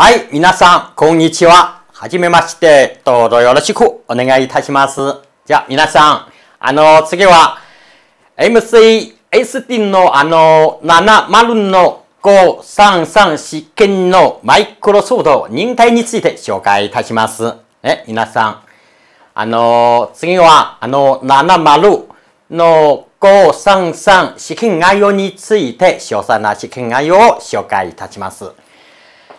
はい、皆さん、こんにちは。はじめまして、どうぞよろしくお願いいたします。じゃあ、皆さん、あの、次は、MCSD のあの、70の533試験のマイクロソフト忍耐について紹介いたします。え、皆さん、あの、次は、あの、70の533試験概要について詳細な試験概要を紹介いたします。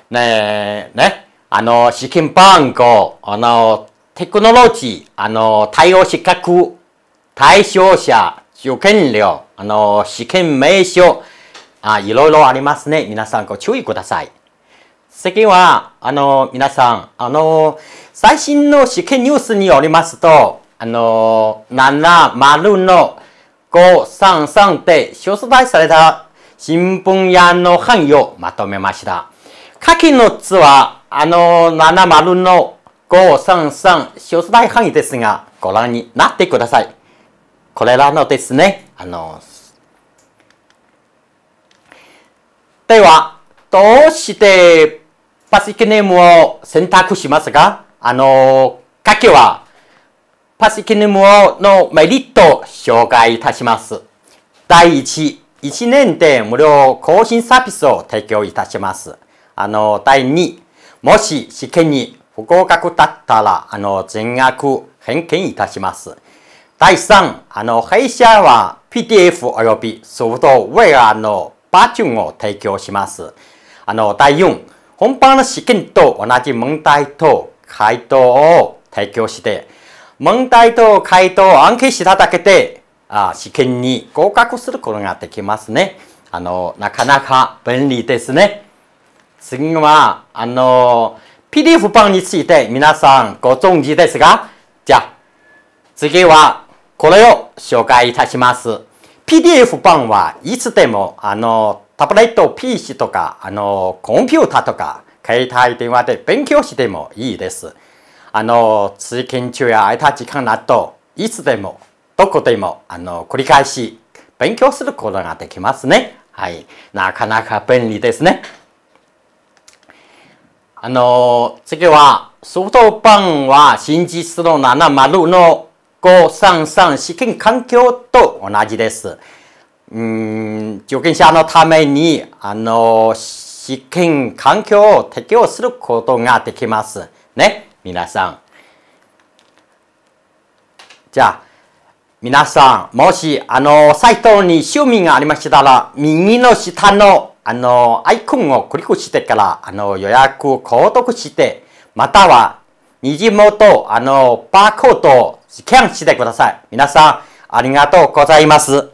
ね、ね、あの、資金番号、あの、テクノロジー、あの、対応資格、対象者、受験料、あの、試験名称、あ、いろいろありますね。皆さんご注意ください。次は、あの、皆さん、あの、最新の試験ニュースによりますと、あの、70の533で詳細された新聞屋の範囲をまとめました。柿の字は、あの、七丸の五三三小数代範囲ですが、ご覧になってください。これらのですね、あの、では、どうしてパシキネームを選択しますかあの、書きは、パシキネームのメリットを紹介いたします。第1、1年で無料更新サービスを提供いたします。あの、第2、もし試験に不合格だったら、あの、全額返金いたします。第3、あの、弊社は PDF 及びソフトウェアのバージョンを提供します。あの、第4、本番の試験と同じ問題と回答を提供して、問題と回答を暗記しただけで、あ試験に合格することができますね。あの、なかなか便利ですね。次は、あの、PDF 版について皆さんご存知ですが、じゃあ、次はこれを紹介いたします。PDF 版はいつでも、あの、タブレット PC とか、あの、コンピュータとか、携帯電話で勉強してもいいです。あの、通勤中や空いた時間など、いつでも、どこでも、あの、繰り返し勉強することができますね。はい。なかなか便利ですね。あの、次は、ソフトバンは新実の7丸の533試験環境と同じです。うん、受験者のために、あの、試験環境を適用することができます。ね、皆さん。じゃあ、皆さん、もし、あの、サイトに趣味がありましたら、右の下のあの、アイコンをクリックしてから、あの、予約を購読して、または、にじもと、あの、バーコードをスキャンしてください。皆さん、ありがとうございます。